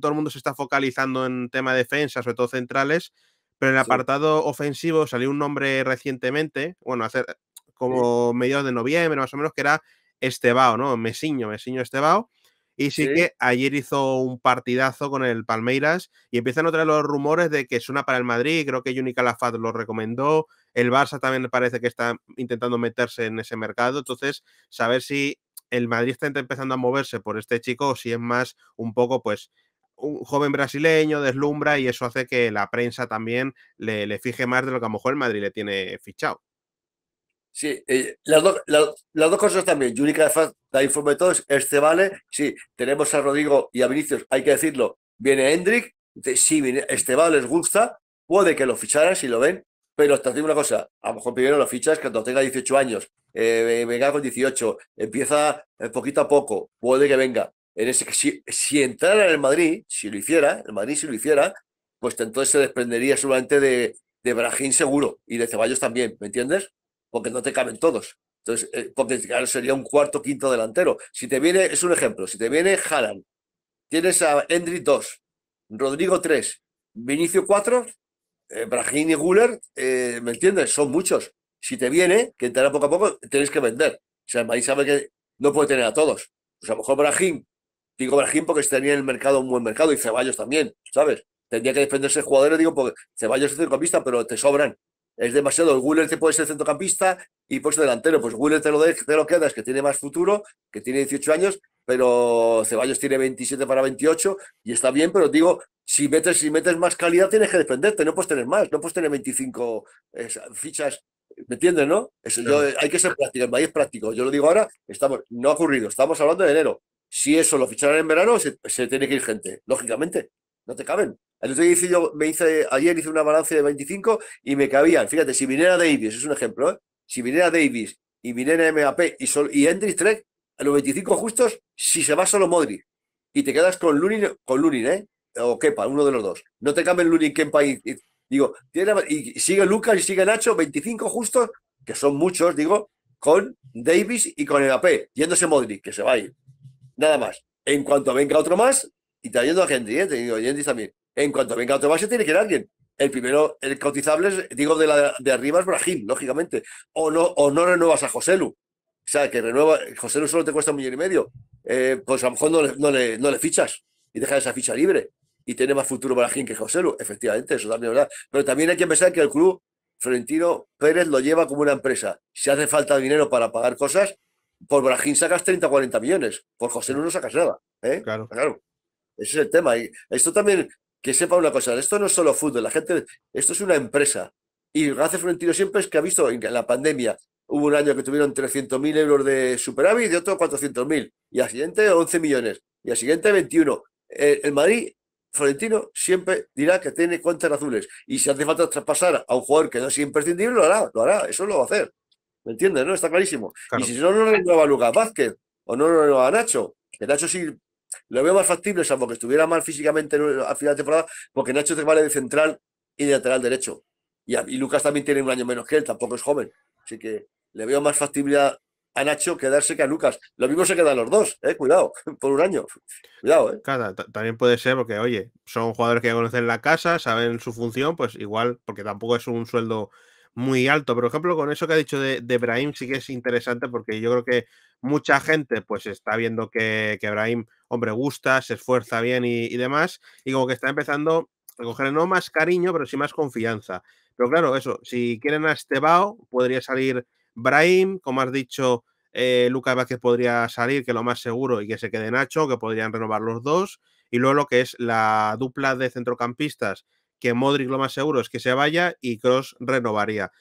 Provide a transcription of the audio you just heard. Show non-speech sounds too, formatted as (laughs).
todo el mundo se está focalizando en tema de defensa, sobre todo centrales, pero en el apartado ofensivo salió un nombre recientemente, bueno, hace eh, como mediados de noviembre más o menos, que era Estebao, ¿no? Mesiño, Mesiño Estebao. Y sí, que ayer hizo un partidazo con el Palmeiras y empiezan a traer los rumores de que suena para el Madrid, creo que Juni Calafat lo recomendó, el Barça también parece que está intentando meterse en ese mercado, entonces saber si el Madrid está empezando a moverse por este chico o si es más un poco pues un joven brasileño deslumbra y eso hace que la prensa también le, fije más de lo que a lo mejor el Madrid le tiene fichado. Sí, eh, las, las, dos cosas también. Yurika da informe de todos, este vale. Sí, tenemos a Rodrigo y a Vinicius, hay que decirlo. Viene Hendrik, si este vale les gusta, puede que lo ficharan si lo ven, pero te digo una cosa, a lo mejor primero lo fichas cuando tenga 18 años, eh, venga con 18, empieza eh, poquito a poco, puede que venga, en ese, si, si entrara en el Madrid, si lo hiciera, el Madrid si lo hiciera, pues entonces se desprendería solamente de, de Brajín seguro y de Ceballos también, ¿me entiendes? Porque no te caben todos. Entonces, eh, porque claro, sería un cuarto, quinto delantero. Si te viene, es un ejemplo, si te viene Haaland, tienes a Endri 2, Rodrigo 3, Vinicio 4, Brahim Brajín y Guller, eh, ¿me entiendes? Son muchos. Si te viene, que entrará poco a poco, tienes que vender. O sea, el Madrid sabe que no puede tener a todos. Pues a lo mejor Brahim Digo que porque tenía en el mercado un buen mercado y Ceballos también, ¿sabes? Tendría que defenderse el jugadores, digo, porque Ceballos es centrocampista, pero te sobran. Es demasiado. Google te puede ser centrocampista y pues delantero. Pues Guller te lo, te lo quedas, que tiene más futuro, que tiene 18 años, pero Ceballos tiene 27 para 28 y está bien, pero digo, si metes, si metes más calidad tienes que defenderte, no puedes tener más, no puedes tener 25 fichas, ¿me entiendes, no? Eso, hay que ser práctico, el país práctico, yo lo digo ahora, estamos, no ha ocurrido, estamos hablando de enero, si eso lo ficharan en verano, se, tiene que ir gente, lógicamente. No te caben. El otro me hice, ayer hice una balance de 25 y me cabían. Fíjate, si viniera Davis, es un ejemplo, ¿eh? si viniera Davis y viniera MAP y, sol, y Trek, a los 25 justos, si se va solo Modric y te quedas con Lunin, con Lunin, ¿eh? O Kepa, uno de los dos. No te caben Lunin, Kepa y, digo, tiene, y sigue Lucas y sigue Nacho, 25 justos, que son muchos, digo, con Davis y con MAP, yéndose Modric, que se va a Nada más. En cuanto venga otro más, y trayendo a gente, ¿eh? Digo, también. En cuanto venga otro más, se tiene que ir alguien. El primero, el cotizable, digo, de, la, de arriba es Brahim, lógicamente. O no, o no renuevas a Joselu. O sea, que renueva, Joselu solo te cuesta un millón y medio. Eh, pues a lo mejor no le, fichas y dejas esa ficha libre. Y tiene más futuro Brahim que Joselu. Efectivamente, eso también es verdad. Pero también hay que pensar que el club Florentino Pérez lo lleva como una empresa. Si hace falta dinero para pagar cosas, por Brajín sacas 30 40 millones, por José no, sacas nada. ¿eh? Claro. claro. Ese es el tema. Y esto también, que sepa una cosa, esto no es solo fútbol, la gente, esto es una empresa. Y hace Florentino siempre es que ha visto en la pandemia, hubo un año que tuvieron mil euros de superávit y otro 400.000. Y al siguiente 11 millones. Y al siguiente 21. El, el Madrid, Florentino, siempre dirá que tiene cuentas azules. Y si hace falta traspasar a un jugador que no es imprescindible, lo hará, lo hará, eso lo va a hacer. ¿Me entiendes? ¿No? Está clarísimo. Y si no, no renueva Lucas Vázquez o no lo renueva Nacho. Que Nacho sí lo veo más factible, salvo que estuviera mal físicamente a final de temporada, porque Nacho te vale de central y de lateral derecho. Y, Lucas también tiene un año menos que él, tampoco es joven. Así que le veo más factibilidad a Nacho quedarse que a Lucas. Lo mismo se quedan los dos, ¿eh? cuidado, (laughs) por un año. Cuidado, ¿eh? también puede ser porque, oye, son jugadores que ya conocen la casa, saben su función, pues igual, porque tampoco es un sueldo muy alto. Por ejemplo, con eso que ha dicho de, Brahim sí que es interesante porque yo creo que mucha gente pues está viendo que, que Brahim, hombre, gusta, se esfuerza bien y, demás, y como que está empezando a coger no más cariño, pero sí más confianza. Pero claro, eso, si quieren a Estebao, podría salir Brahim, como has dicho, eh, Lucas Vázquez podría salir, que lo más seguro, y que se quede Nacho, que podrían renovar los dos. Y luego lo que es la dupla de centrocampistas que Modric lo más seguro es que se vaya y Cross renovaría.